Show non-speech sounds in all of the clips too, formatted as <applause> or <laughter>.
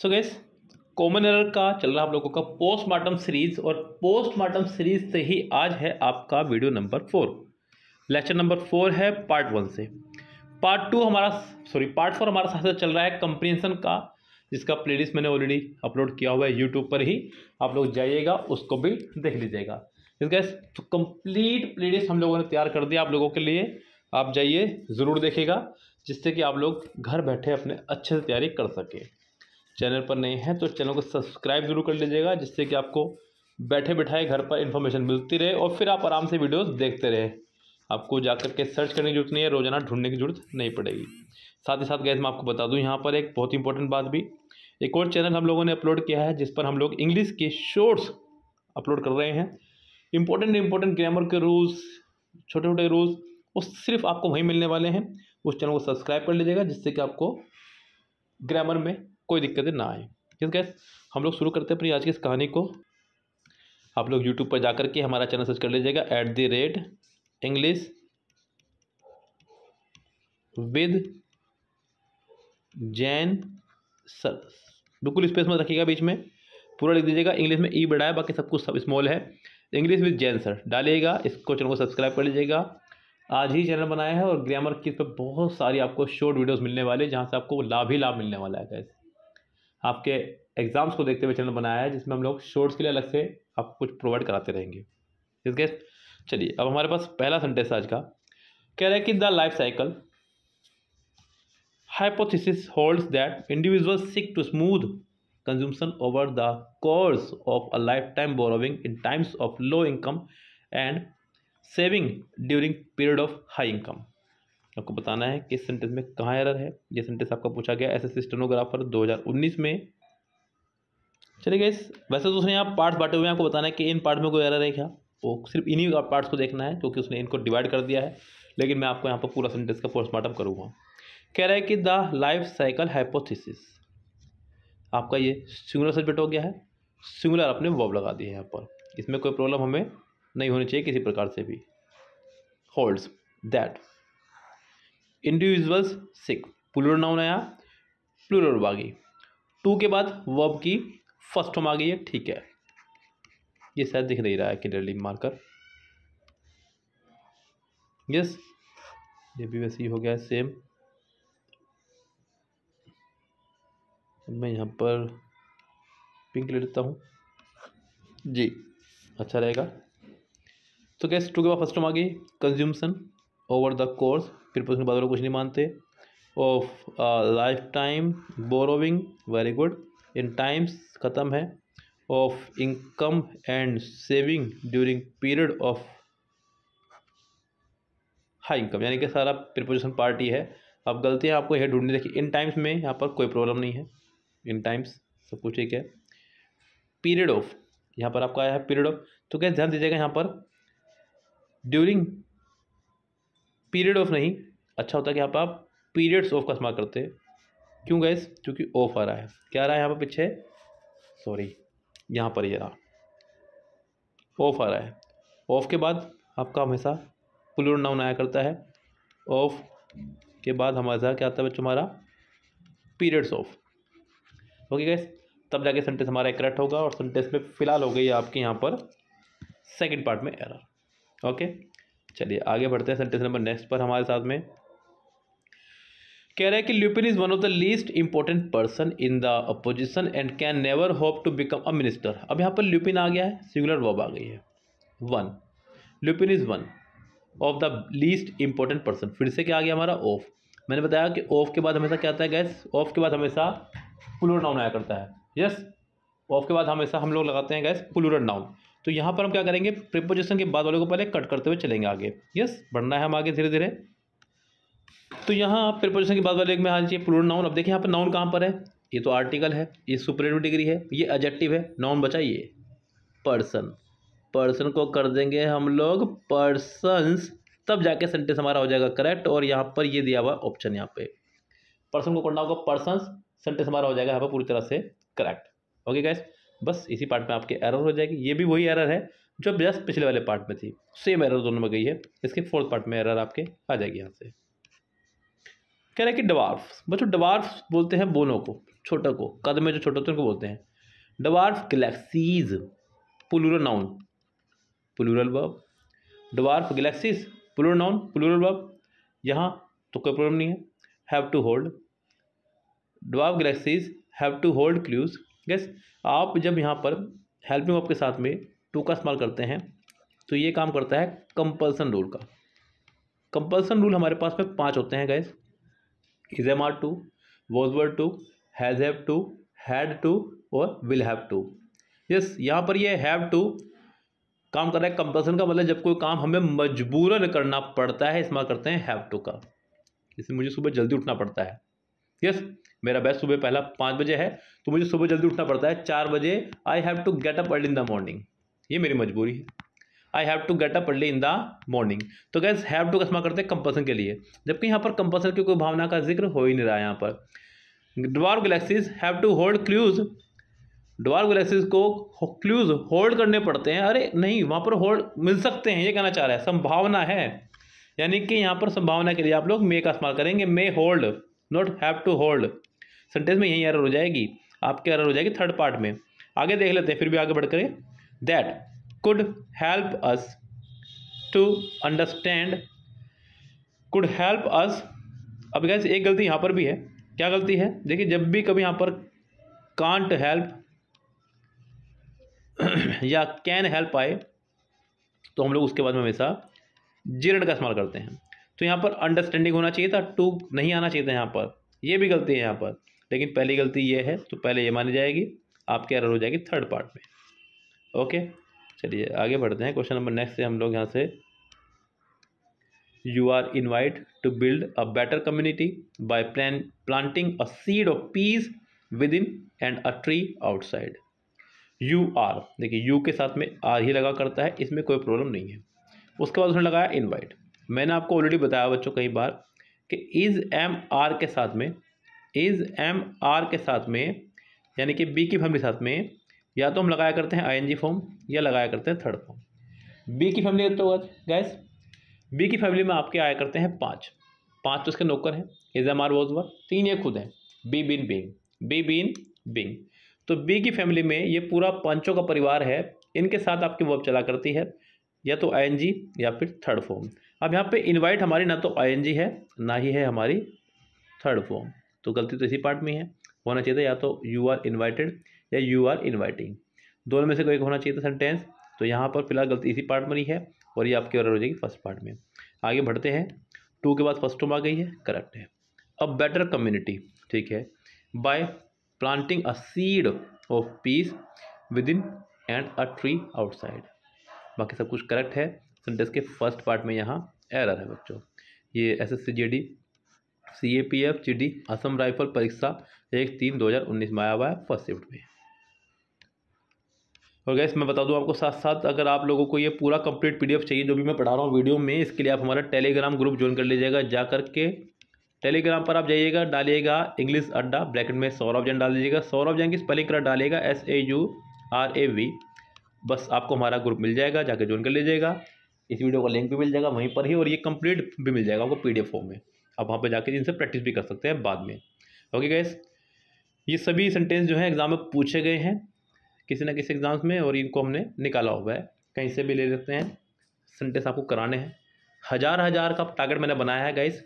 सो gas common error का चल रहा है आप लोगों का पोस्टमार्टम सीरीज और पोस्टमार्टम सीरीज से ही आज है आपका video number four lecture number four है पार्ट वन से पार्ट टू हमारा सॉरी पार्ट फोर हमारा साथ चल रहा है कंप्रीहेंसन का जिसका प्लेलिस्ट मैंने ऑलरेडी अपलोड किया हुआ है यूट्यूब पर ही आप लोग जाइएगा उसको भी देख लीजिएगा ठीक गैस तो कंप्लीट प्ले हम लोगों ने तैयार कर दिया आप लोगों के लिए आप जाइए ज़रूर देखेगा जिससे कि आप लोग घर बैठे अपने अच्छे से तैयारी कर सकें चैनल पर नहीं है तो चैनल को सब्सक्राइब जरूर कर लीजिएगा जिससे कि आपको बैठे बैठाए घर पर इन्फॉर्मेशन मिलती रहे और फिर आप आराम से वीडियोस देखते रहे आपको जाकर के सर्च करने की जरूरत नहीं है रोज़ाना ढूंढने की जरूरत नहीं पड़ेगी साथ ही साथ गैस मैं आपको बता दूं यहाँ पर एक बहुत इंपॉर्टेंट बात भी एक और चैनल हम लोगों ने अपलोड किया है जिस पर हम लोग इंग्लिश के शोर्ट्स अपलोड कर रहे हैं इंपॉर्टेंट इंपॉर्टेंट ग्रामर के रूल्स छोटे छोटे रूल्स वो सिर्फ आपको वहीं मिलने वाले हैं उस चैनल को सब्सक्राइब कर लीजिएगा जिससे कि आपको ग्रामर में कोई दिक्कतें ना आए ठीक है हम लोग शुरू करते हैं अपनी आज की इस कहानी को आप लोग यूट्यूब पर जाकर के हमारा चैनल सर्च कर लीजिएगा at the rate English with Jain sir बिल्कुल स्पेस मत रखिएगा बीच में पूरा लिख दीजिएगा इंग्लिश में ई e बड़ा है बाकी सब कुछ सब स्मॉल है इंग्लिश विद जैन सर डालिएगा इस क्वेश्चन को सब्सक्राइब कर लीजिएगा आज ही चैनल बनाया है और ग्रामर की पर बहुत सारी आपको शॉर्ट वीडियोस मिलने वाले हैं जहाँ से आपको लाभ ही लाभ मिलने वाला है कैसे आपके एग्जाम्स को देखते हुए चैनल बनाया है जिसमें हम लोग शोर्ट्स के लिए अलग से आपको कुछ प्रोवाइड कराते रहेंगे इसके चलिए अब हमारे पास पहला सेंटेंस आज का कह रहा कि the life cycle hypothesis holds that individual seek to smooth consumption over the course of a lifetime borrowing in times of low income and saving during period of high income आपको बताना है किस sentence में कहाँ error है ये sentence आपका पूछा गया एस एस स्टेनोग्राफर उन्नीस में चलिए गए वैसे तो उसने यहाँ पार्ट्स बांटे हुए हैं आपको बताना है कि इन पार्ट में कोई एरर है क्या वो सिर्फ इन्हीं पार्ट्स को देखना है क्योंकि उसने इनको डिवाइड कर दिया है लेकिन मैं आपको यहाँ पर पूरा सेंटेंस का पोस्टमार्टम करूँगा कह रहा है कि द लाइफ साइकिल हाइपोथिसिस आपका ये सिंगुलर सब्जेक्ट हो गया है सिंगुलर आपने वॉब लगा दी है यहाँ पर इसमें कोई प्रॉब्लम हमें नहीं होनी चाहिए किसी प्रकार से भी holds that individuals seeks plural noun आया प्लूरल वर्ब आ गई टू के बाद वर्ब की फर्स्ट फॉर्म आ गई है ठीक है ये शायद दिख नहीं रहा है क्लियरली मार्कर यस ये भी वैसे ही हो गया सेम मैं यहाँ पर पिंक ले लेता हूँ जी अच्छा रहेगा तो गैस टू के बाद फर्स्ट हम आ गई कंज्यूमसन ओवर द कोर्स फिर पूछने बाद कुछ नहीं मानते of lifetime borrowing very good in times ख़त्म है of income and saving during period of high income यानी कि सारा प्रिपोजिशन पार्टी है अब गलतियाँ आपको यह ढूंढनी देखिए इन टाइम्स में यहाँ पर कोई प्रॉब्लम नहीं है इन टाइम्स सब कुछ ठीक है पीरियड ऑफ यहाँ पर आपका आया है पीरियड ऑफ तो क्या ध्यान दीजिएगा यहाँ पर ड्यूरिंग पीरियड ऑफ नहीं अच्छा होता कि यहाँ पर आप पीरियड्स ऑफ का इस्तेमाल करते क्यों गैस क्योंकि ऑफ आ रहा है क्या आ रहा है यहाँ पर पीछे सॉरी यहाँ पर ये रहा ऑफ आ रहा है ऑफ के बाद आपका हमेशा प्लूर नाउन आया करता है ऑफ के बाद हमारे क्या आता है बच्चों हमारा पीरियड्स ऑफ ओके गैस तब जाके सेंटेंस हमारा करेक्ट होगा और सेंटेंस में फ़िलहाल हो गई आपके यहाँ पर सेकेंड पार्ट में एरर ओके चलिए आगे बढ़ते हैं सेंटेंस नंबर नेक्स्ट पर हमारे साथ में कह रहा है कि Lupin is one of the least important person in the opposition and can never hope to become a minister अब यहाँ पर ल्यूपिन आ गया है सिंगुलर वर्ब आ गई है one Lupin is one of the least important person फिर से क्या आ गया हमारा ऑफ मैंने बताया कि ऑफ के बाद हमेशा क्या आता है गैस ऑफ के बाद हमेशा पुलर नाउन आया करता है यस yes? ऑफ के बाद हमेशा हम लोग लगाते हैं गैस पुलर नाउन तो यहाँ पर हम क्या करेंगे प्रिपोजिशन के बाद वाले को पहले कट करते हुए चलेंगे आगे यस बढ़ना है हम आगे धीरे धीरे तो यहाँ प्रिपोजिशन के बाद वाले में हाँ जी प्लूर नाउन अब देखिए यहाँ पर नाउन कहाँ पर है ये तो आर्टिकल है ये सुपरेटिव डिग्री है ये एजेक्टिव है नाउन बचाइए पर्सन पर्सन को कर देंगे हम लोग पर्सनस तब जाके सेंटेंस हमारा हो जाएगा करेक्ट और यहाँ पर ये दिया हुआ ऑप्शन यहाँ पे पर्सन को करना होगा पर्सनस सेंटेंस हमारा हो जाएगा यहाँ पर पूरी तरह से करेक्ट ओके गैस बस इसी पार्ट में आपके एरर हो जाएगी ये भी वही एरर है जो जस्ट पिछले वाले पार्ट में थी सेम एरर दोनों में गई है इसके फोर्थ पार्ट में एरर आपके आ जाएगी यहाँ से कह रहे हैं कि डवार्फ बच्चों डवार्फ बोलते हैं बोनों को छोटों को कद में जो छोटे होते हैं उनको बोलते हैं dwarf galaxies plural noun plural verb dwarf galaxies plural noun plural verb यहाँ तो कोई प्रॉब्लम नहीं है have to hold dwarf galaxies have to hold clues guys आप जब यहाँ पर हेल्पिंग ऑफ के साथ में टू का इस्तेमाल करते हैं तो ये काम करता है कंपल्सन रूल का कंपल्सन रूल हमारे पास में पाँच होते हैं guys is am are to was were to has have to had to और विल हैव टू यस यहाँ पर ये हैव टू काम कर रहा है कंपल्सन का मतलब जब कोई काम हमें मजबूरन करना पड़ता है इस्तेमाल करते हैं हैव टू का इससे मुझे सुबह जल्दी उठना पड़ता है यस मेरा बेस्ट सुबह पहला पाँच बजे है तो मुझे सुबह जल्दी उठना पड़ता है चार बजे I have to get up early in the morning ये मेरी मजबूरी है I have to get up early in the morning तो गैस हैव टू कस्मा करते हैं कंपल्सन के लिए जबकि यहाँ पर कंपल्सन की कोई भावना का जिक्र हो ही नहीं रहा है यहाँ पर dwarf galaxies have to hold clues dwarf galaxies को क्लूज होल्ड करने पड़ते हैं अरे नहीं वहाँ पर होल्ड मिल सकते हैं ये कहना चाह रहा है संभावना है यानी कि यहाँ पर संभावना के लिए आप लोग मे का इस्तेमाल करेंगे may hold not have to hold sentence में यही एरर हो जाएगी आपके एरर हो जाएगी थर्ड पार्ट में आगे देख लेते हैं फिर भी आगे बढ़ करें that could help us to understand could help us अब गैस एक गलती यहाँ पर भी है क्या गलती है देखिए जब भी कभी यहाँ पर कांट हेल्प <clears throat> या कैन हेल्प आए तो हम लोग उसके बाद में हमेशा जीरण का इस्तेमाल करते हैं तो यहाँ पर अंडरस्टैंडिंग होना चाहिए था टू नहीं आना चाहिए था यहाँ पर ये भी गलती है यहाँ पर लेकिन पहली गलती ये है तो पहले ये मानी जाएगी आपके एरर हो जाएगी थर्ड पार्ट में ओके चलिए आगे बढ़ते हैं क्वेश्चन नंबर नेक्स्ट से हम लोग यहाँ से you are invite to build a better community by plan planting a seed of peace within and a tree outside you are देखिए यू के साथ में आर ही लगा करता है इसमें कोई प्रॉब्लम नहीं है उसके बाद उसने लगाया इन्वाइट मैंने आपको ऑलरेडी बताया बच्चों कई बार कि इज़ एम आर के साथ में इज़ एम आर के साथ में यानी कि बी की फैमिली साथ में या तो हम लगाया करते हैं आई फॉर्म या लगाया करते हैं थर्ड फॉर्म बी की फैमिली तो गैस बी की फैमिली में आपके आया करते हैं पाँच पाँच तो इसके नौकर हैं is am are was were तीन ये खुद हैं be been being be been being तो बी की फैमिली में ये पूरा पांचों का परिवार है इनके साथ आपकी वर्ब चला करती है या तो आई या फिर थर्ड फॉर्म अब यहाँ पे इनवाइट हमारी ना तो आई है ना ही है हमारी थर्ड फॉर्म तो गलती तो इसी पार्ट में है होना चाहिए या तो यू आर इन्वाइटेड या यू आर इन्वाइटिंग दोनों में से कोई होना चाहिए था सेंटेंस तो यहाँ पर फिलहाल गलती इसी पार्ट में ही है और ये आपकी और हो जाएगी फर्स्ट पार्ट में आगे बढ़ते हैं टू के बाद फर्स्ट टूम आ गई है करेक्ट है अब बेटर कम्युनिटी ठीक है by planting a seed of peace within and a tree outside बाकी सब कुछ करेक्ट है सेंटेंस के फर्स्ट पार्ट में यहाँ एरर है बच्चों ये S S C G D C A P F G D Assam rifle परीक्षा एक तीन दो हज़ार उन्नीस में आया हुआ है फर्स्ट शिफ्ट में और गैस मैं बता दूं आपको साथ साथ अगर आप लोगों को ये पूरा कंप्लीट पीडीएफ चाहिए जो भी मैं पढ़ा रहा हूँ वीडियो में इसके लिए आप हमारा टेलीग्राम ग्रुप ज्वाइन कर लीजिएगा जा करके टेलीग्राम पर आप जाइएगा डालिएगा इंग्लिश अड्डा ब्रैकेट में सौरभ जैन डाल दीजिएगा सौरभ जैन की स्पेलिंग कर डालिएगा S A U R A V बस आपको हमारा ग्रुप मिल जाएगा जाके ज्वाइन कर लीजिएगा इस वीडियो का लिंक भी मिल जाएगा वहीं पर ही और ये कंप्लीट भी मिल जाएगा आपको पीडीएफ फॉर्म में आप वहाँ पर जाकर इनसे प्रैक्टिस भी कर सकते हैं बाद में ओके गैस ये सभी सेंटेंस जो है एग्ज़ाम में पूछे गए हैं किसी ना किसी एग्ज़ाम्स में और इनको हमने निकाला हुआ है कहीं से भी ले लेते हैं सेंटेंस आपको कराने हैं हज़ार हज़ार का टारगेट मैंने बनाया है गाइस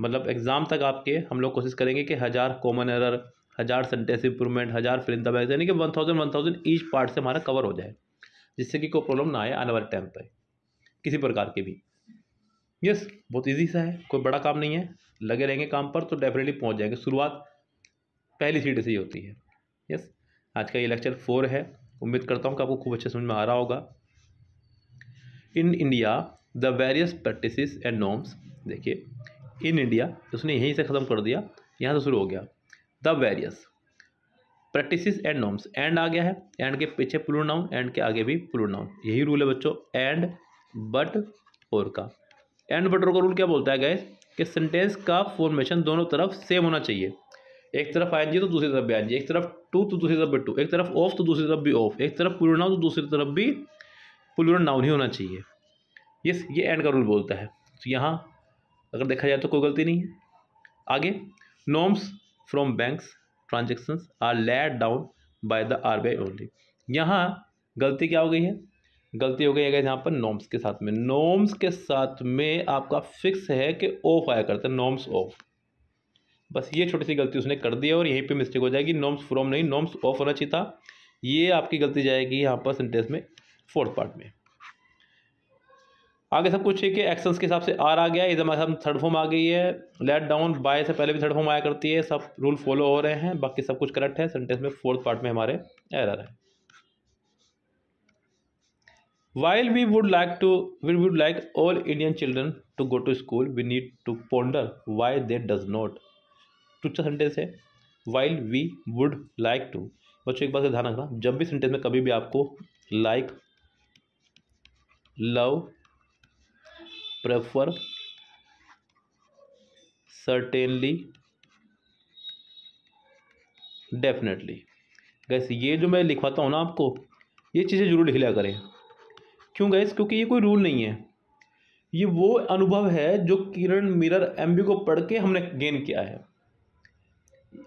मतलब एग्ज़ाम तक आपके हम लोग कोशिश करेंगे कि हज़ार कॉमन एरर हज़ार सेंटेंस इंप्रूवमेंट हज़ार फिल्म द यानी कि one thousand one thousand each part से हमारा कवर हो जाए जिससे कि कोई प्रॉब्लम ना आए आने वाले टाइम पर किसी प्रकार की भी यस बहुत ईजी सा है कोई बड़ा काम नहीं है लगे रहेंगे काम पर तो डेफिनेटली पहुँच जाएंगे शुरुआत पहली सीट से ही होती है यस आज का ये लेक्चर फोर है उम्मीद करता हूँ कि आपको खूब अच्छे समझ में आ रहा होगा in India the various practice and norms देखिए इन इंडिया उसने यहीं से ख़त्म कर दिया यहाँ से शुरू हो गया the various practice and norms and आ गया है एंड के पीछे प्लूर नाउन एंड के आगे भी प्लूर नाउन यही रूल है बच्चों एंड बट और का एंड बटर का रूल क्या बोलता है गए कि सेंटेंस का फॉर्मेशन दोनों तरफ सेम होना चाहिए एक तरफ आई तो दूसरी तरफ भी आई एक तरफ टू तो दूसरी तरफ भी टू एक तरफ ऑफ तो दूसरी तरफ भी ऑफ एक तरफ पुलर नाउन तो दूसरी तरफ भी पुलर नाउन ही होना चाहिए ये ये एंड का रूल बोलता है तो यहाँ अगर देखा जाए तो कोई गलती नहीं है आगे norms from banks transactions are laid down by the R B I only यहाँ गलती क्या हो गई है गलती हो गई है यहाँ पर नॉम्स के साथ में नॉम्स के साथ में आपका फिक्स है कि ऑफ आया करता है नॉम्स ऑफ बस ये छोटी सी गलती उसने कर दी है और यहीं पे मिस्टेक हो जाएगी नॉम्स फ्रॉम नहीं नॉम्स ऑफ होना चाहिए था ये आपकी गलती जाएगी यहाँ पर सेंटेंस में फोर्थ पार्ट में आगे सब कुछ है कि एक्शंस के हिसाब से आर आ गया इधर हमारे थर्ड फॉर्म आ गई है लेट डाउन बाय से पहले भी थर्ड फॉर्म आया करती है सब रूल फॉलो हो रहे हैं बाकी सब कुछ करेक्ट है सेंटेंस में फोर्थ पार्ट में हमारे एरर है while we would like to we would like all Indian children to go to school we need to ponder why they does not दूसरा सेंटेंस है while we would like to बच्चों एक बात ध्यान रखना जब भी सेंटेंस में कभी भी आपको like love prefer certainly definitely guys ये जो मैं लिखवाता हूँ ना आपको ये चीज़ें जरूर लिख लिया करें क्यों गैस क्योंकि ये कोई रूल नहीं है ये वो अनुभव है जो किरण मिरर एम को पढ़ के हमने गेन किया है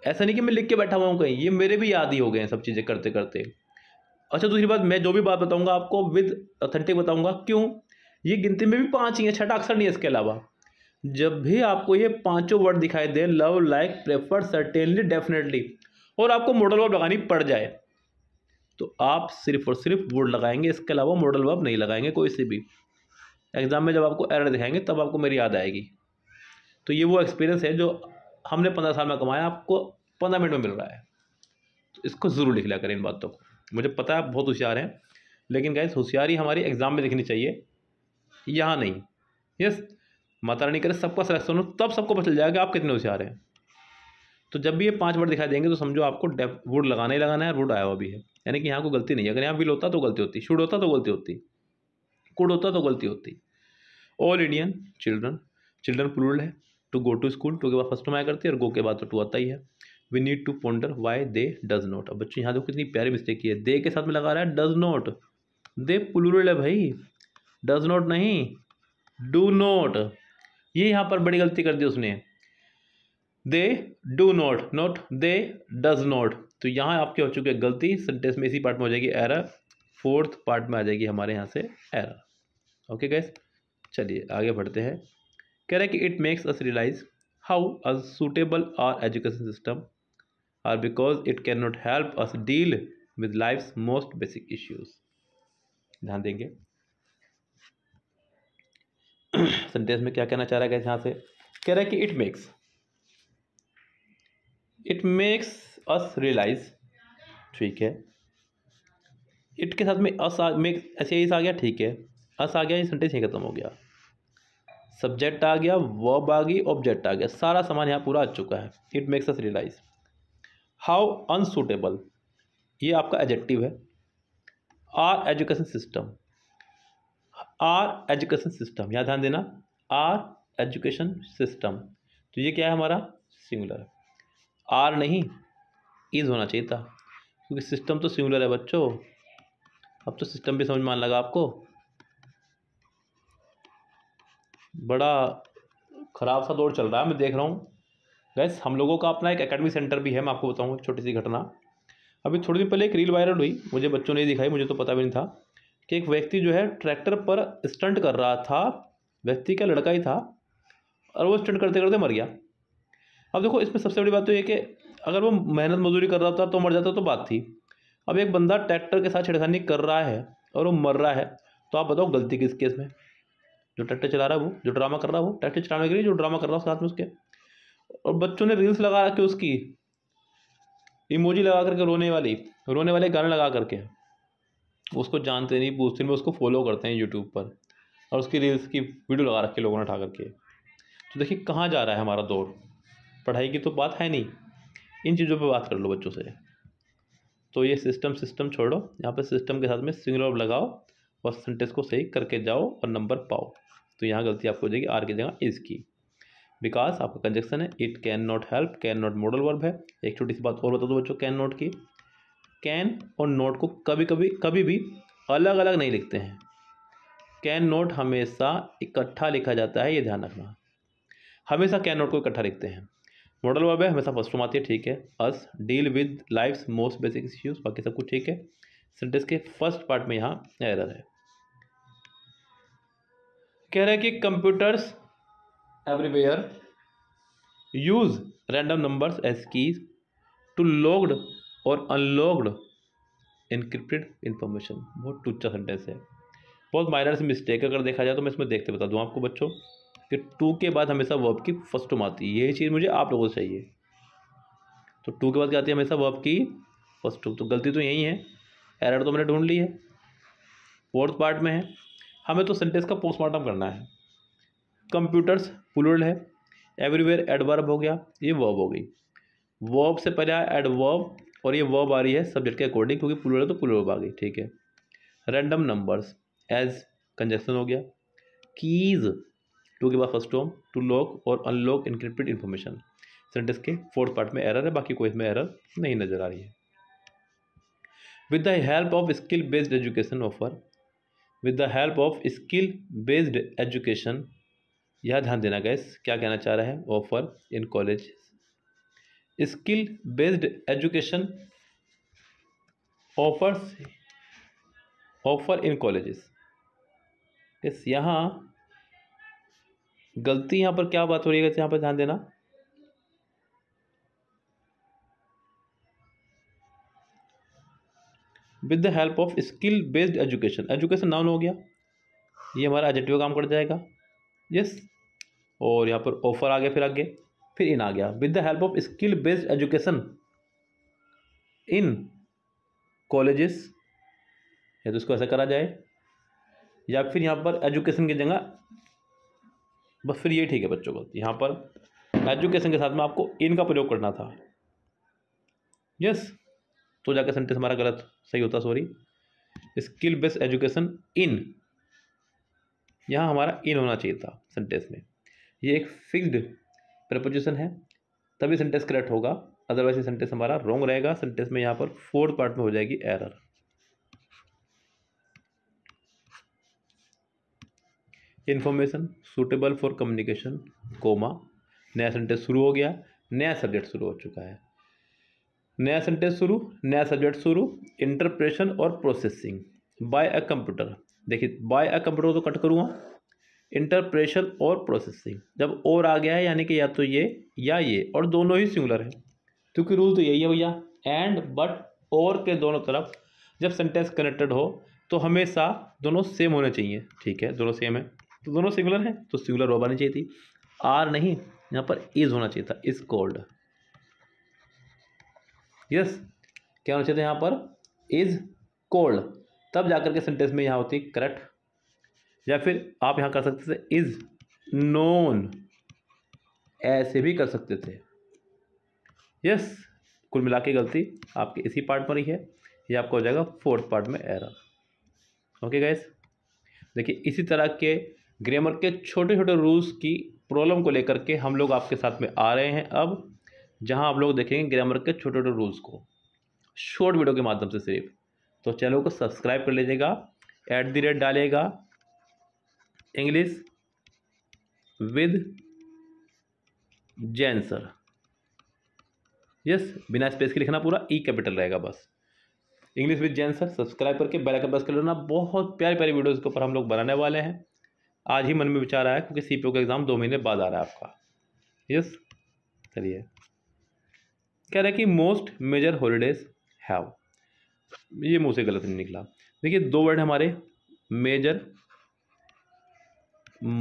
ऐसा नहीं कि मैं लिख के बैठा हुआ हूँ कहीं ये मेरे भी याद ही हो गए हैं सब चीज़ें करते करते अच्छा दूसरी बात मैं जो भी बात बताऊँगा आपको विद अथेंटिक बताऊँगा क्यों ये गिनती में भी पाँच ही है छठा अक्सर नहीं है इसके अलावा जब भी आपको ये पांचों वर्ड दिखाई दे love like prefer certainly definitely और आपको मोडल वर्ड लगानी पड़ जाए तो आप सिर्फ और सिर्फ वुड लगाएंगे इसके अलावा मॉडल वर्ब नहीं लगाएंगे कोई से भी एग्ज़ाम में जब आपको एरर दिखाएंगे तब आपको मेरी याद आएगी तो ये वो एक्सपीरियंस है जो हमने पंद्रह साल में कमाया आपको पंद्रह मिनट में मिल रहा है तो इसको ज़रूर लिख लिया करें इन बातों को मुझे पता है आप बहुत होशियार हैं लेकिन गैस होशियारी हमारी एग्ज़ाम में दिखनी चाहिए यहाँ नहीं यस माता रानी करें सबका सिलेक्शन हो तब सबको पता चल जाएगा आप कितने होशियार हैं तो जब भी ये पाँच वर्ड दिखाई देंगे तो समझो आपको डेफ वुड लगाना ही लगाना है वुड आया हुआ भी है यानी कि यहाँ को गलती नहीं है अगर यहाँ विल होता तो गलती होती शुड होता तो गलती होती कुड होता तो गलती होती all Indian children children plural है to go to school to के बाद फर्स्ट में आया करती है और गो के बाद तो टू आता ही है we need to ponder why they does not अब बच्चों यहाँ देखो कितनी प्यारी मिस्टेक की है दे के साथ में लगा रहा है डज नॉट दे प्लूरल है भाई डज नॉट नहीं डू नॉट ये यहाँ पर बड़ी गलती कर दी उसने they do not not they does not तो यहाँ आपके हो चुके गलती सेंटेंस में इसी पार्ट में हो जाएगी एरर फोर्थ पार्ट में आ जाएगी हमारे यहाँ से एरर ओके गैस चलिए आगे बढ़ते हैं कह रहे हैं कि it makes us realise how suitable our education system our because it can not help us deal with life most basic issues ध्यान देंगे सेंटेंस <clears throat> में क्या कहना चाह रहा है गैस यहाँ से कह रहा है कि it makes it makes us realise ठीक है इट के साथ में अस आ मेक ऐसे ही आ गया ठीक है अस आ गया ये सेंटेंस यहीं खत्म हो गया सब्जेक्ट आ गया वर्ब आ गई ऑब्जेक्ट आ गया सारा सामान यहाँ पूरा आ चुका है it makes us realise how unsuitable ये आपका एजेक्टिव है our education system our education system यहाँ ध्यान देना आर एजुकेशन सिस्टम तो ये क्या है हमारा सिंगुलर आर नहीं इज़ होना चाहिए था क्योंकि सिस्टम तो सिमिलर है बच्चों अब तो सिस्टम भी समझ में आने लगा आपको बड़ा ख़राब सा दौड़ चल रहा है मैं देख रहा हूँ गैस हम लोगों का अपना एक एकेडमी सेंटर भी है मैं आपको बताऊँ छोटी सी घटना अभी थोड़ी दिन पहले एक रील वायरल हुई मुझे बच्चों ने दिखाई मुझे तो पता भी नहीं था कि एक व्यक्ति जो है ट्रैक्टर पर स्टंट कर रहा था व्यक्ति का लड़का ही था और वो स्टंट करते करते मर गया अब देखो इसमें सबसे बड़ी बात तो ये कि अगर वो मेहनत मजदूरी कर रहा था तो मर जाता तो बात थी अब एक बंदा ट्रैक्टर के साथ छेड़खानी कर रहा है और वो मर रहा है तो आप बताओ गलती किस केस में जो ट्रैक्टर चला रहा है वो जो ड्रामा कर रहा है वो ट्रैक्टर चलाने के लिए जो ड्रामा कर रहा है साथ में उसके और बच्चों ने रील्स लगा के उसकी इमोजी लगा करके रोने वाली रोने वाले गाने लगा करके उसको जानते नहीं पूछते नहीं उसको फॉलो करते हैं यूट्यूब पर और उसकी रील्स की वीडियो लगा रखी लोगों ने उठा करके तो देखिए कहाँ जा रहा है हमारा दौर पढ़ाई की तो बात है नहीं इन चीज़ों पर बात कर लो बच्चों से तो ये सिस्टम सिस्टम छोड़ो यहाँ पे सिस्टम के साथ में ऑफ लगाओ और सेंटेंस को सही करके जाओ और नंबर पाओ तो यहाँ गलती आपको हो जाएगी आर की जगह इज़ की बिकॉज आपका कंजक्शन है it can not help can not modal verb है एक छोटी सी बात और बता दो बच्चों कैन नॉट की कैन और नॉट को कभी कभी कभी भी अलग अलग नहीं लिखते हैं कैन नॉट हमेशा इकट्ठा लिखा जाता है ये ध्यान रखना हमेशा कैन नॉट को इकट्ठा लिखते हैं मॉडल वर्ब है हमेशा फर्स्ट फॉर्म आती है ठीक है us deal with life most basic issues बाकी सब कुछ ठीक है सेंटेंस के फर्स्ट पार्ट में यहाँ एरर है कह रहे हैं कि computers everywhere use random numbers as keys to locked और अनलॉग्ड इनक्रिप्टेड इंफॉर्मेशन बहुत टूचा सेंटेंस है बहुत माइनर से मिस्टेक अगर देखा जाए तो मैं इसमें देखते बता दूँ आपको बच्चों फिर टू के बाद हमेशा वर्ब की फर्स्ट टर्म आती है यही चीज़ मुझे आप लोगों से चाहिए तो टू के बाद क्या आती है हमेशा वर्ब की फर्स्ट टर्म तो गलती तो यही है एरर तो मैंने ढूंढ ली है फोर्थ पार्ट में है हमें तो सेंटेंस का पोस्टमार्टम करना है कंप्यूटर्स पुलर्ड है एवरीवेयर एडवर्ब हो गया ये वर्ब हो गई वर्ब से पहले आया एडवर्ब और ये वर्ब आ रही है सब्जेक्ट के अकॉर्डिंग क्योंकि प्लूरल तो पुलर्ब आ गई ठीक है रैंडम नंबर्स एज कंजेशन हो गया कीज़ टू के बाद फर्स्ट टर्म टू लॉक और अनलॉक इनक्रिप्टेड इन्फॉर्मेशन सेंटेंस के फोर्थ पार्ट में एरर है बाकी कोई इसमें एरर नहीं नज़र आ रही है with the help of skill based education offer with the help of skill based education यह ध्यान देना गैस क्या कहना चाह रहा है offer in college skill based education offers offer in colleges यहाँ गलती यहाँ पर क्या बात हो रही है यहाँ पर ध्यान देना with the help of skill based education education noun हो गया ये हमारा एजेटिव काम कर जाएगा यस और यहाँ पर ऑफर आ गया फिर आगे फिर इन आ गया with the help of skill based education in colleges या तो इसको ऐसा करा जाए या फिर यहाँ पर एजुकेशन की जगह बस फिर ये ठीक है बच्चों गलती यहाँ पर एजुकेशन के साथ में आपको इन का प्रयोग करना था यस तो जाकर सेंटेंस हमारा गलत सही होता sorry skill based education in यहाँ हमारा इन होना चाहिए था सेंटेंस में ये एक फिक्स्ड प्रपोजिशन है तभी सेंटेंस करेक्ट होगा अदरवाइज ये सेंटेंस हमारा रॉन्ग रहेगा सेंटेंस में यहाँ पर फोर्थ पार्ट में हो जाएगी error information suitable for communication comma नया सेंटेंस शुरू हो गया नया सब्जेक्ट शुरू हो चुका है नया सेंटेंस शुरू नया सब्जेक्ट शुरू इंटरप्रेशन और प्रोसेसिंग बाय अ कंप्यूटर देखिए बाय अ कंप्यूटर तो कट करूँगा इंटरप्रेशन और प्रोसेसिंग जब और आ गया है यानी कि या तो ये या ये और दोनों ही सिंगुलर है क्योंकि रूल तो यही है भैया एंड बट और के दोनों तरफ जब सेंटेंस कनेक्टेड हो तो हमेशा दोनों सेम होने चाहिए ठीक है दोनों सेम है तो दोनों सिंगुलर हैं तो सिंगुलर रॉब आनी चाहिए थी आर नहीं यहाँ पर इज होना चाहिए था इज कॉल्ड यस क्या होना चाहिए था यहाँ पर इज कॉल्ड तब जाकर के सेंटेंस में यहाँ होती करेक्ट या फिर आप यहाँ कर सकते थे इज नोन ऐसे भी कर सकते थे यस कुल मिला गलती आपके इसी पार्ट पर ही है ये आपको हो जाएगा फोर्थ पार्ट में एरर ओके गाइस देखिए इसी तरह के ग्रामर के छोटे छोटे रूल्स की प्रॉब्लम को लेकर के हम लोग आपके साथ में आ रहे हैं अब जहां आप लोग देखेंगे ग्रामर के छोटे छोटे रूल्स को शॉर्ट वीडियो के माध्यम से सिर्फ तो चैनल को सब्सक्राइब कर लीजिएगा एट दी रेट डालेगा इंग्लिश विद जेंसर यस बिना स्पेस के लिखना पूरा ई e कैपिटल रहेगा बस इंग्लिश विद जेंसर सब्सक्राइब करके बेल आइकन प्रेस कर लेना बहुत प्यारे प्यारी वीडियोज़ के ऊपर हम लोग बनाने वाले हैं आज ही मन में विचार आया क्योंकि सी का एग्ज़ाम दो महीने बाद आ रहा है आपका यस चलिए कह रहा है कि मोस्ट मेजर हॉलीडेज हैव ये मुँह से गलत नहीं निकला देखिए दो वर्ड हमारे मेजर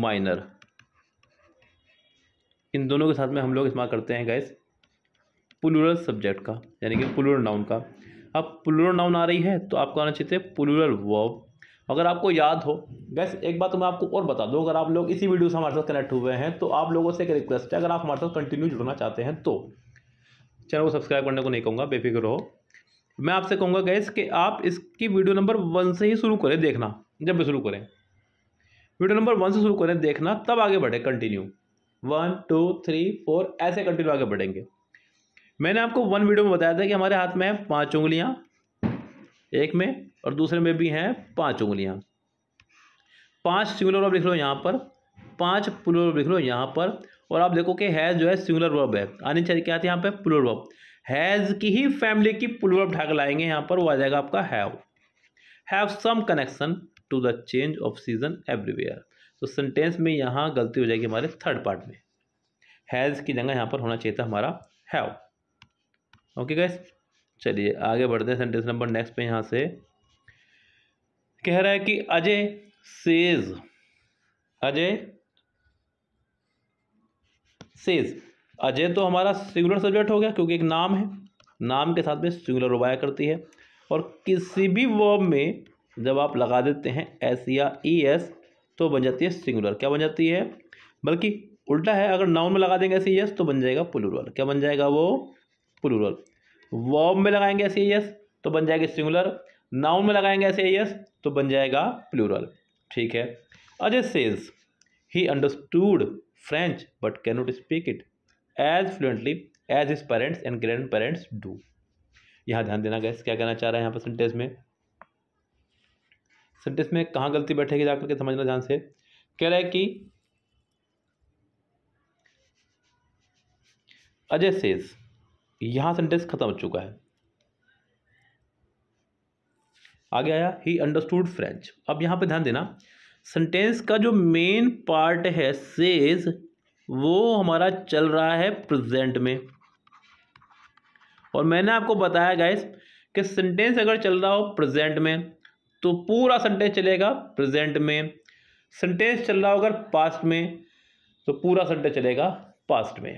माइनर इन दोनों के साथ में हम लोग इस्तेमाल करते हैं गैस पुलुरल सब्जेक्ट का यानी कि पुलुरल नाउन का अब पुलुरल नाउन आ रही है तो आपको आना चाहिए पुलुरल वर्ब अगर आपको याद हो गैस एक बात तो मैं आपको और बता दूँ अगर आप लोग इसी वीडियो से हमारे साथ कनेक्ट हुए हैं तो आप लोगों से एक रिक्वेस्ट है अगर आप हमारे साथ कंटिन्यू जुड़ना चाहते हैं तो चैनल को सब्सक्राइब करने को नहीं कहूँगा बेफिक्र हो मैं आपसे कहूँगा गैस कि आप इसकी वीडियो नंबर वन से ही शुरू करें देखना जब भी शुरू करें वीडियो नंबर वन से शुरू करें देखना तब आगे बढ़े continue one two three four ऐसे कंटिन्यू आगे बढ़ेंगे मैंने आपको वन वीडियो में बताया था कि हमारे हाथ में है पाँच उंगलियाँ एक में और दूसरे में भी हैं पांच उंगलियां पांच सिंगुलर वर्ब लिख लो यहाँ पर पांच प्लूरल वर्ब लिख लो यहाँ पर और आप देखो कि हैज़ जो है सिंगुलर वर्ब है आने चाहिए क्या था यहाँ पे प्लूरल वर्ब हैज़ की ही फैमिली की प्लूरल वर्ब ढाक लाएंगे यहाँ पर वो आ जाएगा आपका have have some connection to the change of season everywhere तो सेंटेंस में यहाँ गलती हो जाएगी हमारे थर्ड पार्ट में हैज़ की जगह यहाँ पर होना चाहिए था हमारा हैव ओके गैस चलिए आगे बढ़ते हैं सेंटेंस नंबर नेक्स्ट पे यहाँ से कह रहा है कि अजय सेज अजय सेज अजय तो हमारा सिंगुलर सब्जेक्ट हो गया क्योंकि एक नाम है नाम के साथ में सिंगुलर उबाया करती है और किसी भी वर्ब में जब आप लगा देते हैं एस या ई एस तो बन जाती है सिंगुलर क्या बन जाती है बल्कि उल्टा है अगर नाउन में लगा देंगे ई यस तो बन जाएगा पुलुरल क्या बन जाएगा वो पुलुरल वर्ब में लगाएंगे ऐसे यस तो, तो बन जाएगा सिंगुलर नाउन में लगाएंगे ऐसे यस तो बन जाएगा प्लूरल ठीक है Ajay says he understood French but can not speak it as fluently as his parents and grandparents do यहाँ ध्यान देना गैस क्या कहना चाह रहा है यहाँ पर सेंटेंस में सेंटेंस में कहाँ गलती बैठेगी जाकर के समझना ध्यान से कह रहा है कि अजय सेज यहाँ सेंटेंस ख़त्म हो चुका है आगे आया ही अंडरस्टूड फ्रेंच अब यहाँ पे ध्यान देना सेंटेंस का जो मेन पार्ट है सेज वो हमारा चल रहा है प्रेजेंट में और मैंने आपको बताया गाइस कि सेंटेंस अगर चल रहा हो प्रेजेंट में तो पूरा सेंटेंस चलेगा प्रेजेंट में सेंटेंस चल रहा हो अगर पास्ट में तो पूरा सेंटेंस चलेगा पास्ट में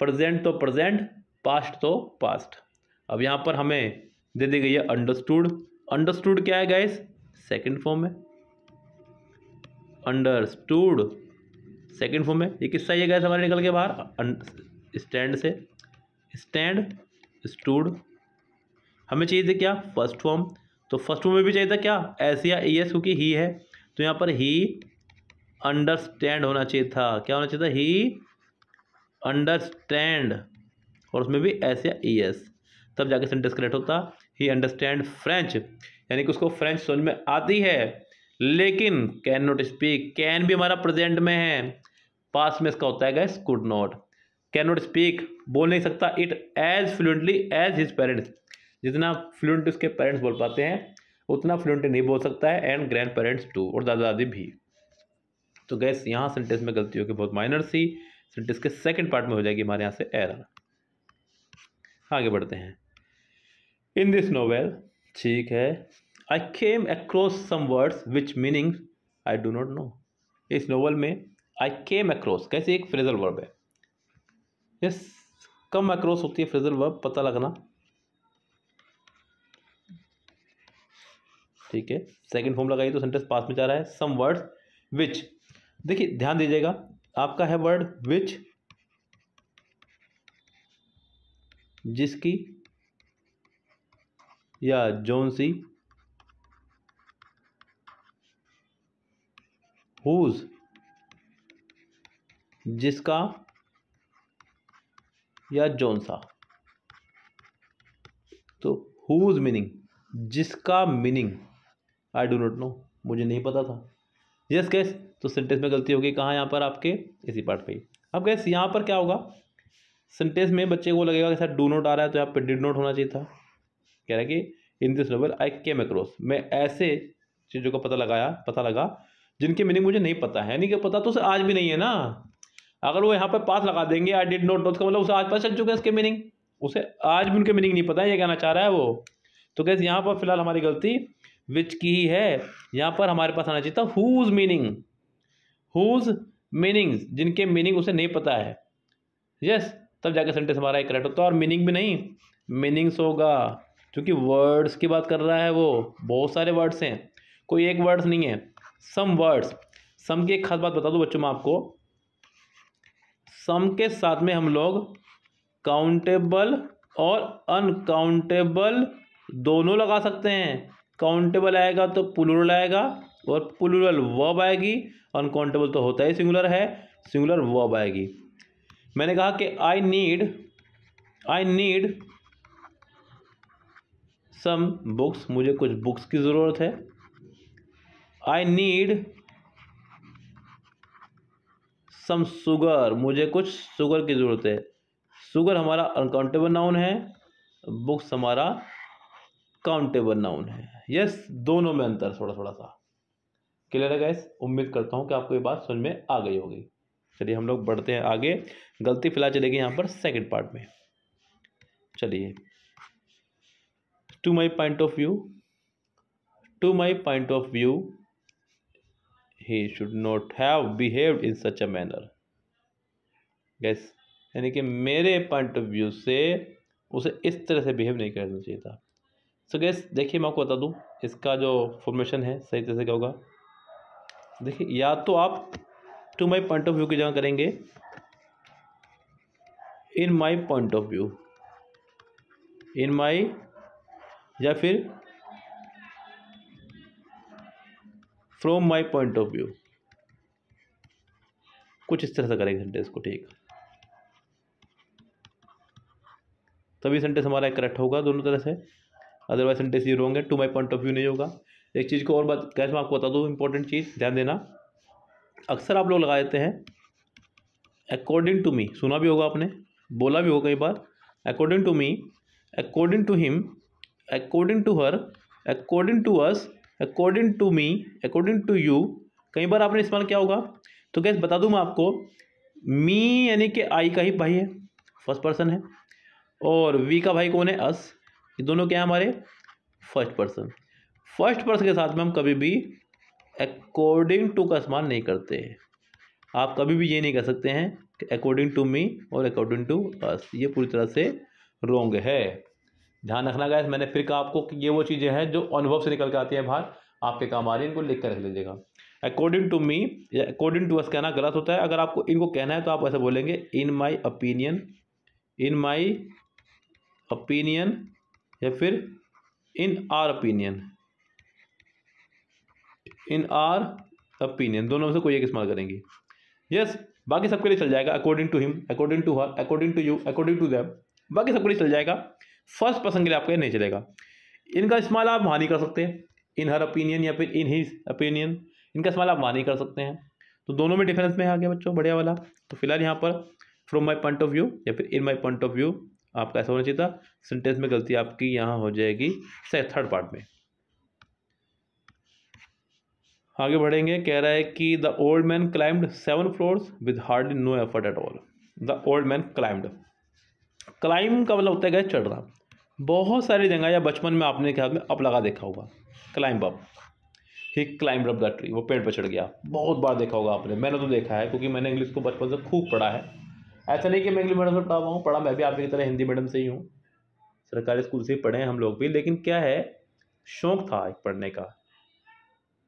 प्रेजेंट तो प्रेजेंट पास्ट तो पास्ट अब यहाँ पर हमें दे दी गई है अंडरस्टूड अंडरस्टूड क्या है गाइस सेकंड फॉर्म में अंडरस्टूड सेकंड फॉर्म में ये किस्सा ये गैस हमारे निकल के बाहर स्टैंड से स्टैंड स्टूड हमें चाहिए थे क्या फर्स्ट फॉर्म तो फर्स्ट फॉर्म में भी चाहिए था क्या एस या ई e एस क्योंकि ही है तो यहाँ पर ही अंडरस्टैंड होना चाहिए था क्या होना चाहिए था ही अंडरस्टैंड और उसमें भी एस या ई एस तब जाके सेंटेंस करेक्ट होता ही अंडरस्टैंड फ्रेंच यानी कि उसको फ्रेंच समझ में आती है लेकिन कैन नॉट स्पीक कैन भी हमारा प्रेजेंट में है पास में इसका होता है guys could not can not speak बोल नहीं सकता it as fluently as his parents जितना फ्लुएंट उसके पेरेंट्स बोल पाते हैं उतना फ्लुएंट नहीं बोल सकता है एंड ग्रैंड पेरेंट्स टू और दादा दादी भी तो गैस यहाँ सेंटेंस में गलती होगी बहुत माइनर सी सेंटेंस के सेकेंड पार्ट में हो जाएगी हमारे यहाँ से एरर आगे बढ़ते हैं इन दिस नोवेल ठीक है I came across some words which meaning I do not know इस नोवेल में आई केम अक्रॉस कैसे एक फ्रेजल वर्ब है यस कम अक्रॉस होती है फ्रेजल वर्ब पता लगना ठीक है सेकंड फॉर्म लगाइए तो सेंटेंस पास में जा रहा है सम वर्ड्स विच देखिए ध्यान दीजिएगा आपका है वर्ड विच जिसकी या जोन सी हुज जिसका या जोन सा तो हुज मीनिंग जिसका meaning I do not know मुझे नहीं पता था यस yes, गैस तो सेंटेंस में गलती होगी कहाँ यहाँ पर आपके इसी पार्ट पे अब गैस यहाँ पर क्या होगा सेंटेंस में बच्चे को लगेगा कि सर डू नोट आ रहा है तो यहाँ पे डिड नोट होना चाहिए था कह रहा है कि in this novel I came across मैं ऐसे चीज़ों का पता लगाया पता लगा जिनके मीनिंग मुझे नहीं पता है यानी कि पता तो उसे आज भी नहीं है ना अगर वो यहाँ पर पास लगा देंगे आई डिड नोट उसका मतलब उसे आज पास चल चुका है इसके मीनिंग उसे आज भी उनके मीनिंग नहीं पता है ये कहना चाह रहा है वो तो कैसे यहाँ पर फिलहाल हमारी गलती विच की ही है यहाँ पर हमारे पास आना चाहिए था हुज मीनिंग हुज मीनिंग्स जिनके मीनिंग उसे नहीं पता है यस yes, तब जाके सेंटेंस हमारा एक करेक्ट होता है और मीनिंग भी नहीं मीनिंग्स होगा क्योंकि वर्ड्स की बात कर रहा है वो बहुत सारे वर्ड्स हैं कोई एक वर्ड्स नहीं है सम वर्ड्स सम की एक खास बात बता दूँ बच्चों मैं आपको सम के साथ में हम लोग काउंटेबल और अनकाउंटेबल दोनों लगा सकते हैं काउंटेबल आएगा तो पुलुरल आएगा और पुलुरल वर्ब आएगी अनकाउंटेबल तो होता ही सिंगुलर है सिंगुलर वर्ब आएगी मैंने कहा कि I need I need some books मुझे कुछ बुक्स की ज़रूरत है आई नीड सम सुगर मुझे कुछ सुगर की ज़रूरत है सुगर हमारा अनकाउंटेबल नाउन है बुक्स हमारा काउंटेबल नाउन है यस दोनों में अंतर थोड़ा थोड़ा सा क्लियर है गैस उम्मीद करता हूँ कि आपको ये बात समझ में आ गई होगी चलिए हम लोग बढ़ते हैं आगे गलती फिलहाल चलेगी यहाँ पर सेकंड पार्ट में चलिए to my point of view to my point of view he should not have behave in such a manner guys यानी कि मेरे पॉइंट ऑफ व्यू से उसे इस तरह से बिहेव नहीं करना चाहिए था सो गैस देखिए मैं आपको बता दूँ इसका जो फॉर्मेशन है सही तरह से क्या होगा देखिए या तो आप to my point of view की जगह करेंगे in my point of view in my या फिर from my point of view कुछ इस तरह से करेंगे सेंटेंस को ठीक तभी सेंटेंस हमारा करेक्ट होगा दोनों तरह से अदरवाइज सेंटेंस ये रॉन्ग है to my point of view नहीं होगा एक चीज़ को और बात कैसे मैं आपको बता दूँ इंपॉर्टेंट चीज़ ध्यान देना अक्सर आप लोग लगा देते हैं अकॉर्डिंग टू मी सुना भी होगा आपने बोला भी होगा कई बार according to me according to him according to her according to us according to me according to you कई बार आपने इस्तेमाल किया होगा तो गैस बता दूँ मैं आपको मी यानी कि आई का ही भाई है फर्स्ट पर्सन है और वी का भाई कौन है अस ये दोनों क्या है हमारे फर्स्ट पर्सन फर्स्ट पर्सन के साथ में हम कभी भी अकॉर्डिंग टू का इस्तेमाल नहीं करते आप कभी भी ये नहीं कह सकते हैं कि अकॉर्डिंग टू मी और अकॉर्डिंग टू अस ये पूरी तरह से रोंग है ध्यान रखना गया मैंने फिर कहा आपको कि ये वो चीज़ें हैं जो अनुभव से निकल कर आती हैं बाहर आपके काम आ रही है इनको लिख कर रख लीजिएगा अकॉर्डिंग टू मी या अकॉर्डिंग टू अस कहना गलत होता है अगर आपको इनको कहना है तो आप ऐसे बोलेंगे इन my opinion in my opinion या फिर in our opinion in our opinion दोनों में से कोई एक इस्तेमाल करेंगे यस yes, बाकी सबके लिए चल जाएगा according to him according to her according to you according to them बाकी सबके लिए चल जाएगा फर्स्ट पर्सन के लिए आपका नहीं चलेगा इनका इस्तेमाल आप वहाँ नहीं कर सकते इन हर ओपिनियन या फिर इन ही ओपिनियन इनका इस्तेमाल आप वहाँ नहीं कर सकते हैं तो दोनों में डिफरेंस में है आगे बच्चों बढ़िया वाला तो फिलहाल यहाँ पर from my point of view या फिर in my point of view आपका ऐसा होना चाहिए था सेंटेंस में गलती आपकी यहाँ हो जाएगी थर्ड पार्ट में आगे बढ़ेंगे कह रहा है कि the old man climbed seven floors with hardly no effort at all the old man climbed climb का मतलब होता है चढ़ना बहुत सारी जगह या बचपन में आपने क्या में अप लगा देखा होगा climb up he climb up the tree वो पेड़ पर चढ़ गया बहुत बार देखा होगा आपने मैंने तो देखा है क्योंकि मैंने इंग्लिश को बचपन से खूब पढ़ा है ऐसा नहीं कि मैं इंग्लिश मीडियम से पढ़ा हुआ हूँ पढ़ा मैं भी आपकी तरह हिंदी मीडियम से ही हूँ सरकारी स्कूल से ही पढ़े हैं हम लोग भी लेकिन क्या है शौक था पढ़ने का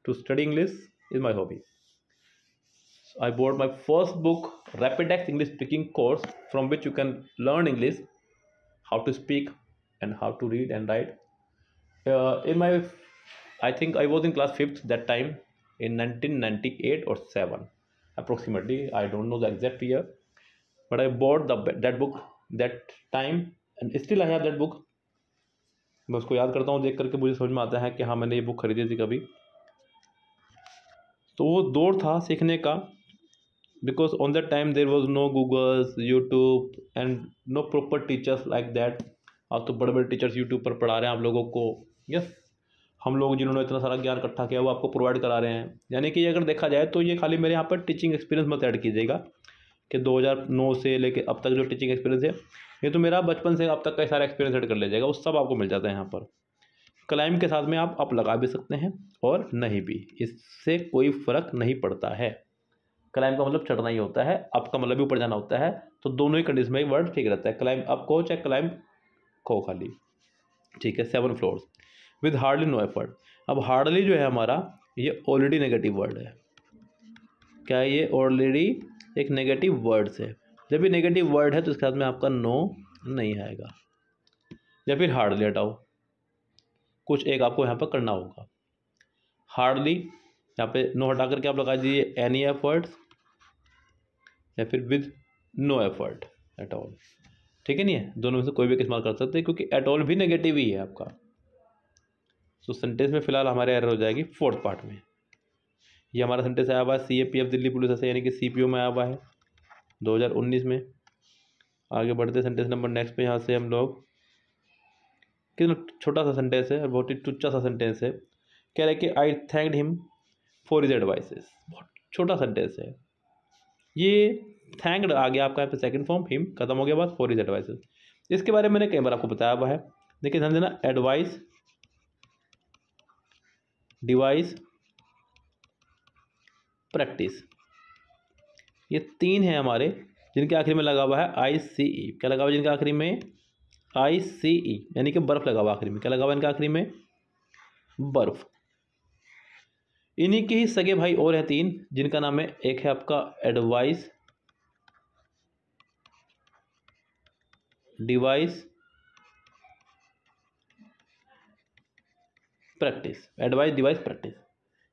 to study English is my hobby. So I bought my first book, Rapidex English Speaking course, from which you can learn English, how to speak, and how to read and write. Uh, in my, I think I was in class 5th that time in 1998 or 7 approximately. I don't know the exact year, but I bought the that book that time, and still I have that book. मैं उसको याद करता हूँ देख करके मुझे समझ में आता है कि हाँ मैंने ये बुक खरीदी थी कभी तो वो दौर था सीखने का because on that time there was no Googles YouTube and no proper teachers like that अब तो बड़े बड़े टीचर्स यूट्यूब पर पढ़ा रहे हैं आप लोगों को यस yes. हम लोग जिन्होंने इतना सारा ज्ञान इकट्ठा किया वो आपको प्रोवाइड करा रहे हैं यानी कि अगर देखा जाए तो ये खाली मेरे यहाँ पर टीचिंग एक्सपीरियंस मत ऐड कीजिएगा कि 2009 से लेके अब तक जो टीचिंग एक्सपीरियंस है ये तो मेरा बचपन से अब तक का सारा एक्सपीरियंस ऐड कर लीजिएगा वो सब आपको मिल जाता है यहाँ पर क्लाइम के साथ में आप अप लगा भी सकते हैं और नहीं भी इससे कोई फ़र्क नहीं पड़ता है क्लाइम का मतलब चढ़ना ही होता है अप का मतलब भी ऊपर जाना होता है तो दोनों ही कंडीशन में वर्ड ठीक रहता है क्लाइम अप को चाहे क्लाइम को खाली ठीक है seven floors with hardly no effort अब हार्डली जो है हमारा ये ऑलरेडी नेगेटिव वर्ड है क्या ये ऑलरेडी एक नेगेटिव वर्ड्स है जब भी नेगेटिव वर्ड है तो इसके साथ में आपका नो नहीं आएगा या फिर हार्डली हटाओ कुछ एक आपको यहाँ पर करना होगा हार्डली यहाँ पे नो हटा करके आप लगा दीजिए एनी एफर्ट या फिर with no effort at all ठीक है नहीं है दोनों में से कोई भी इस्तेमाल कर सकते हैं क्योंकि एट ऑल भी नेगेटिव ही है आपका तो सेंटेंस में फिलहाल हमारे एरर हो जाएगी फोर्थ पार्ट में ये हमारा सेंटेंस आया हुआ है C A P F Delhi police ऐसे यानी कि सी पी ओ में आया हुआ है दो हजार उन्नीस में आगे बढ़ते सेंटेंस नंबर नेक्स्ट पे यहाँ से हम लोग कितना छोटा सा सेंटेंस है और बहुत ही टुच्चा सा सेंटेंस है कह रहे कि I thank him for his advices बहुत छोटा सेंटेंस है ये थैंकड आ गया आपका यहाँ पे सेकंड फॉर्म हिम खत्म हो गया बात फॉर इज एडवाइसेस इसके बारे में मैंने कई बार आपको बताया हुआ है देखिए ध्यान देना एडवाइस डिवाइस प्रैक्टिस ये तीन हैं हमारे जिनके आखिरी में लगा हुआ है आई सी ई क्या लगा हुआ है जिनके आखिरी में आई सी ई यानी कि बर्फ़ लगा हुआ आखिरी में क्या लगा हुआ इनका आखिरी में बर्फ़ इन्हीं के ही सगे भाई और हैं तीन जिनका नाम है एक है आपका advice device practice advice device practice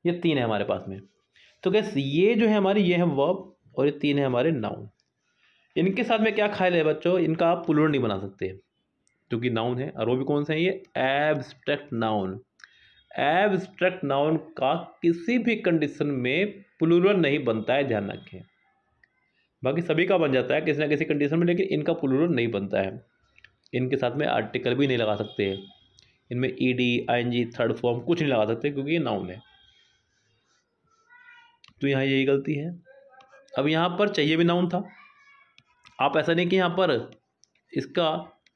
ये तीन है हमारे पास में तो गैस ये जो है हमारी ये है वर्ब और ये तीन है हमारे नाउन इनके साथ में क्या खाए है बच्चों इनका आप पुलर नहीं बना सकते जो कि नाउन है और वो भी कौन सा है ये एब्स्ट्रैक्ट नाउन एब्स्ट्रैक्ट नाउन का किसी भी कंडीशन में प्लूरल नहीं बनता है ध्यान रखें बाकी सभी का बन जाता है किसी ना किसी कंडीशन में लेकिन इनका प्लूरल नहीं बनता है इनके साथ में आर्टिकल भी नहीं लगा सकते इनमें E D I N G third form कुछ नहीं लगा सकते क्योंकि ये नाउन है तो यहाँ यही गलती है अब यहाँ पर चाहिए भी नाउन था आप ऐसा नहीं कि यहाँ पर इसका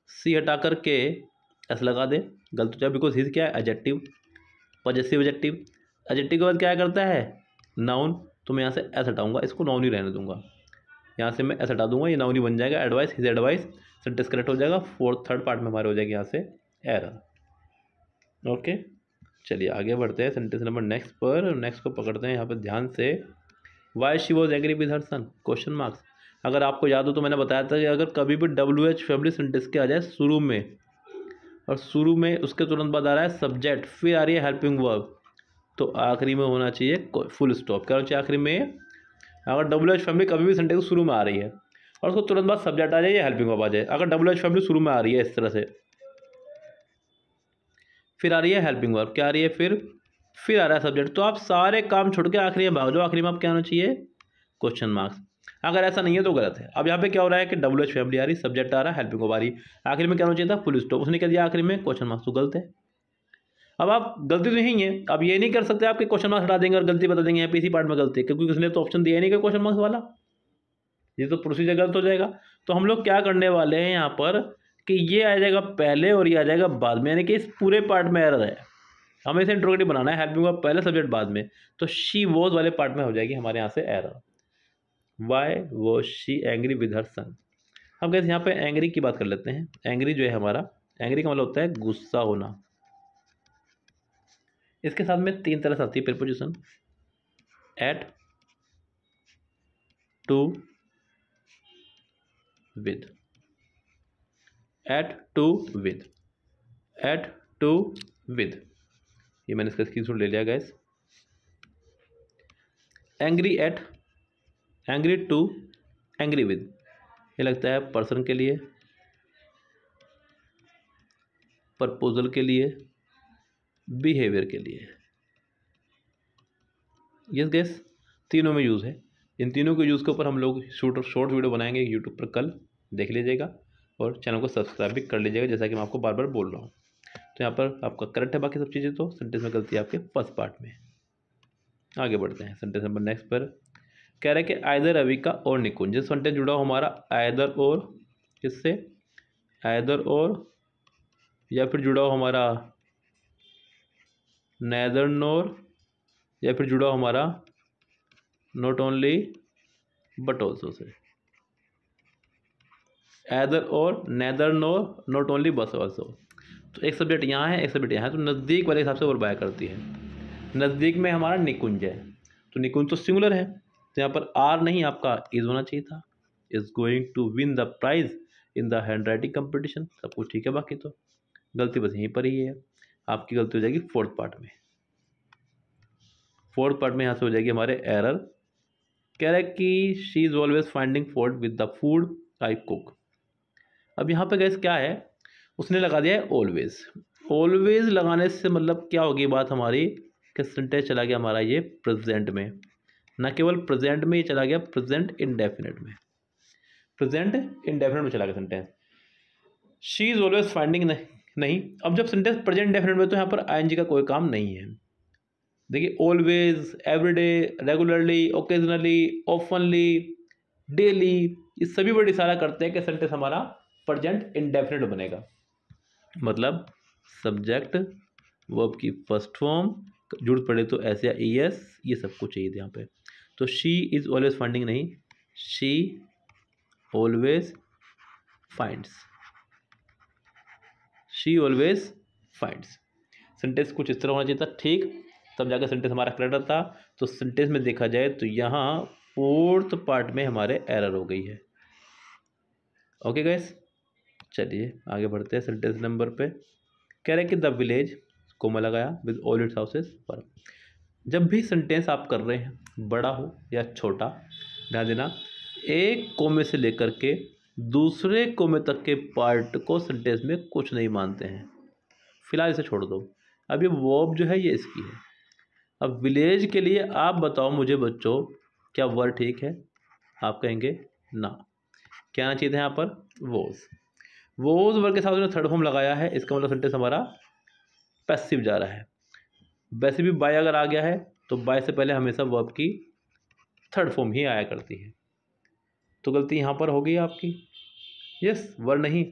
सी हटा करके एस लगा दे गलत हो जाए बिकॉज हिज क्या है एजेक्टिव पॉजेसिव एजेक्टिव एजेक्टिव के बाद क्या करता है नाउन तो मैं यहाँ से एस हटाऊंगा इसको नाउन ही रहने दूंगा यहाँ से मैं एस हटा दूंगा ये नाउन ही बन जाएगा advice his advice sentence correct हो जाएगा फोर्थ थर्ड पार्ट में हमारे हो जाएगी यहाँ से एरर ओके चलिए आगे बढ़ते हैं सेंटेंस नंबर नेक्स्ट पर नेक्स्ट को पकड़ते हैं यहाँ पर ध्यान से why she was agree with her son question marks अगर आपको याद हो तो मैंने बताया था कि अगर कभी भी डब्ल्यू एच फैमिली सेंटेंस के आ जाए शुरू में और शुरू में उसके तुरंत बाद आ रहा है सब्जेक्ट फिर आ रही है हेल्पिंग वर्ब तो आखिरी में होना चाहिए फुल स्टॉप क्या होना चाहिए आखिरी में अगर डब्ल्यू एच फैमिली कभी भी सेंटेंस शुरू में आ रही है और उसको तुरंत बाद सब्जेक्ट आ जाए या हेल्पिंग वर्ब आ जाए अगर डब्ल्यू एच फैमिली शुरू में आ रही है इस तरह से फिर आ रही है हेल्पिंग वर्ब क्या आ रही है फिर फिर आ रहा है सब्जेक्ट तो आप सारे काम छोड़ के आखिरी में भाग जाओ आखिरी में आप क्या होना चाहिए क्वेश्चन मार्क्स अगर ऐसा नहीं है तो गलत है अब यहाँ पे क्या हो रहा है कि डब्ल्यू एच फैमिली आ रही सब्जेक्ट आ रहा है हेल्पिंग को आ रही आखिर में क्या होना चाहिए था फुल स्टॉप उसने कह दिया आखिर में क्वेश्चन मार्क्स तो गलत है अब आप गलती तो यही है अब ये नहीं कर सकते आपके क्वेश्चन मार्क्स हटा देंगे और गलती बता देंगे यहाँ पे इसी पार्ट में गलती है क्योंकि उसने तो ऑप्शन दिया नहीं कि क्वेश्चन मार्क्स वाला ये तो प्रोसीजर गलत हो जाएगा तो हम लोग क्या करने वाले हैं यहाँ पर कि ये आ जाएगा पहले और ये आ जाएगा बाद में यानी कि इस पूरे पार्ट में एरर है हमें इसे इंट्रोगेटिव बनाना है हेल्पिंग पहले सब्जेक्ट बाद में तो शी वोज वाले पार्ट में हो जाएगी हमारे यहाँ से एरर वाई वो she angry with her son हम कहते हैं यहाँ पे एंग्री की बात कर लेते हैं एंग्री जो है हमारा एंग्री का मतलब होता है गुस्सा होना इसके साथ में तीन तरह से आती है preposition at to with at to with at to with ये मैंने इसका स्क्रीन ले लिया guys angry at angry to angry with ये लगता है पर्सन के लिए प्रपोजल के लिए बिहेवियर के लिए यस गैस तीनों में यूज़ है इन तीनों के यूज़ के ऊपर हम लोग शूट शॉर्ट वीडियो बनाएंगे यूट्यूब पर कल देख लीजिएगा और चैनल को सब्सक्राइब भी कर लीजिएगा जैसा कि मैं आपको बार बार बोल रहा हूँ तो यहाँ पर आपका करंट है बाकी सब चीज़ें तो सेंटेंस में गलती है आपके फर्स्ट पार्ट में आगे बढ़ते हैं सेंटेंस नंबर नेक्स्ट पर कह रहे हैं कि आयदर अविका और निकुंज इस सेंटेंस जुड़ा हमारा आयदर और किससे आयदर और या फिर जुड़ा हो हमारा नैदर नोर या फिर जुड़ा हो हमारा नॉट ओनली बट ऑल्सो से एदर और नैदर नोर नॉट ओनली बस ऑल्सो तो एक सब्जेक्ट यहाँ है एक सब्जेक्ट यहाँ है तो नज़दीक वाले हिसाब से और बाया करती है नज़दीक में हमारा निकुंज है तो निकुंज तो सिंगुलर है तो यहाँ पर आर नहीं आपका इज होना चाहिए था is going to win the prize in the handwriting competition सब कुछ ठीक है बाकी तो गलती बस यहीं पर ही है आपकी गलती हो जाएगी फोर्थ पार्ट में फोर्थ पार्ट में यहाँ से हो जाएगी हमारे एरर कह रहा है कि she is always finding fault with the food I cook अब यहाँ पर गैस क्या है उसने लगा दिया है ऑलवेज ऑलवेज लगाने से मतलब क्या होगी बात हमारी कि सेंटेंस चला गया हमारा ये प्रेजेंट में ना केवल प्रेजेंट में ये चला गया प्रेजेंट इनडेफिनेट में प्रेजेंट इनडेफिनेट में चला गया sentence she is always finding नहीं अब जब सेंटेंस प्रेजेंट डेफिनेट में तो यहाँ पर आई का कोई काम नहीं है देखिए always everyday regularly occasionally openly daily ये सभी बड़ी इशारा करते हैं कि सेंटेंस हमारा प्रजेंट इनडेफिनेट बनेगा मतलब सब्जेक्ट वर्ब की फर्स्ट फॉर्म जुड़ पड़े तो ऐसे ई एस ये सब कुछ चाहिए यहाँ पे तो शी इज़ ऑलवेज फाइंडिंग नहीं she always finds she always finds sentence कुछ इस तरह होना चाहिए था ठीक तब जाकर सेंटेंस हमारा करेक्ट था तो सेंटेंस में देखा जाए तो यहाँ फोर्थ पार्ट में हमारे एरर हो गई है ओके गैस चलिए आगे बढ़ते हैं सेंटेंस नंबर पे कह रहे कि द विलेज कोमा लगाया विद ऑल इट्स हाउसेस पर जब भी सेंटेंस आप कर रहे हैं बड़ा हो या छोटा ध्यान देना एक कोमे से लेकर के दूसरे कोमे तक के पार्ट को सेंटेंस में कुछ नहीं मानते हैं फिलहाल इसे छोड़ दो अब ये वॉब जो है ये इसकी है अब विलेज के लिए आप बताओ मुझे बच्चों क्या वर्ड ठीक है आप कहेंगे ना क्या ना चाहिए था यहाँ पर वोज वोज वर्ग के साथ उन्होंने थर्ड फॉर्म लगाया है इसका मतलब सेंटेंस हमारा पैसिव जा रहा है वैसे भी बाय अगर आ गया है तो बाय से पहले हमेशा वर्ब की थर्ड फॉर्म ही आया करती है तो गलती यहाँ पर हो गई आपकी यस वर नहीं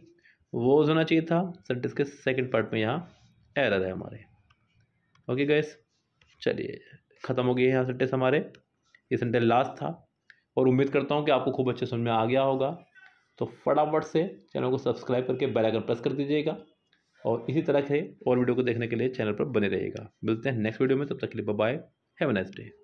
वो होना चाहिए था सेंटेंस के सेकंड पार्ट में यहाँ एरर है हमारे ओके गैस चलिए ख़त्म हो गई है यहाँ सेंटेंस हमारे ये सेंटेंस लास्ट था और उम्मीद करता हूँ कि आपको खूब अच्छे समझ में आ गया होगा तो फटाफट से चैनल को सब्सक्राइब करके बेल आइकन प्रेस कर दीजिएगा और इसी तरह के और वीडियो को देखने के लिए चैनल पर बने रहिएगा मिलते हैं नेक्स्ट वीडियो में तब तक के लिए bye have a nice day